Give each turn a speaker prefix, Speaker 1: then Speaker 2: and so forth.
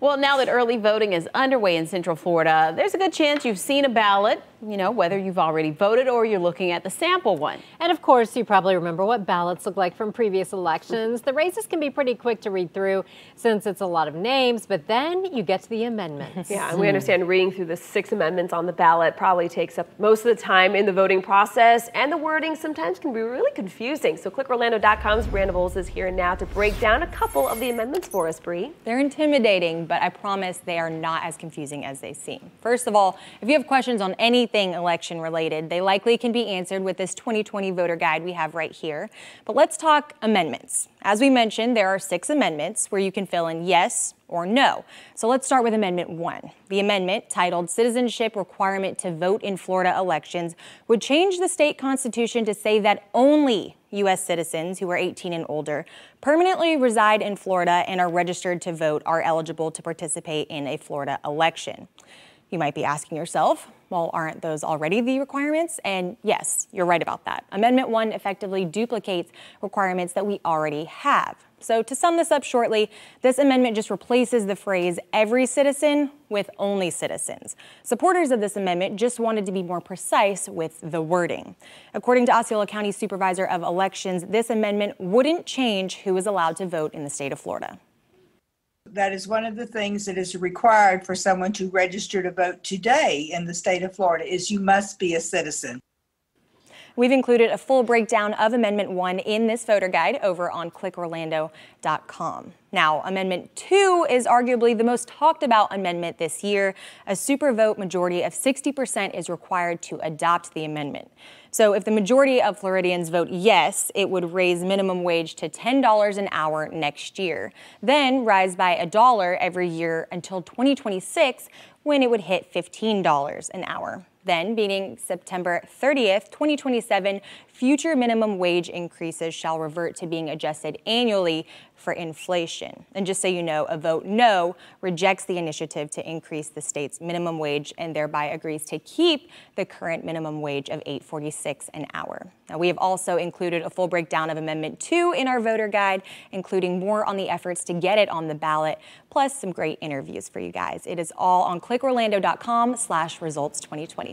Speaker 1: well, now that early voting is underway in Central Florida, there's a good chance you've seen a ballot you know, whether you've already voted or you're looking at the sample one. And of course, you probably remember what ballots look like from previous elections. The races can be pretty quick to read through since it's a lot of names, but then you get to the amendments. Yeah, and we understand reading through the six amendments on the ballot probably takes up most of the time in the voting process, and the wording sometimes can be really confusing. So clickorlando.com's Brandon Bowles is here now to break down a couple of the amendments for us, Bree. They're intimidating, but I promise they are not as confusing as they seem. First of all, if you have questions on anything, anything election related, they likely can be answered with this 2020 voter guide we have right here. But let's talk amendments. As we mentioned, there are six amendments where you can fill in yes or no. So let's start with Amendment 1. The amendment, titled Citizenship Requirement to Vote in Florida Elections, would change the state constitution to say that only U.S. citizens who are 18 and older permanently reside in Florida and are registered to vote are eligible to participate in a Florida election. You might be asking yourself, well, aren't those already the requirements? And yes, you're right about that. Amendment 1 effectively duplicates requirements that we already have. So, to sum this up shortly, this amendment just replaces the phrase every citizen with only citizens. Supporters of this amendment just wanted to be more precise with the wording. According to Osceola County Supervisor of Elections, this amendment wouldn't change who is allowed to vote in the state of Florida that is one of the things that is required for someone to register to vote today in the state of Florida is you must be a citizen. We've included a full breakdown of Amendment 1 in this voter guide over on clickorlando.com. Now, Amendment 2 is arguably the most talked about amendment this year. A super vote majority of 60% is required to adopt the amendment. So, if the majority of Floridians vote yes, it would raise minimum wage to $10 an hour next year, then rise by a dollar every year until 2026 when it would hit $15 an hour. Then, beginning September 30th, 2027, future minimum wage increases shall revert to being adjusted annually for inflation. And just so you know, a vote no rejects the initiative to increase the state's minimum wage and thereby agrees to keep the current minimum wage of 8.46 an hour. Now, we have also included a full breakdown of Amendment 2 in our voter guide, including more on the efforts to get it on the ballot, plus some great interviews for you guys. It is all on clickorlando.com/results2020.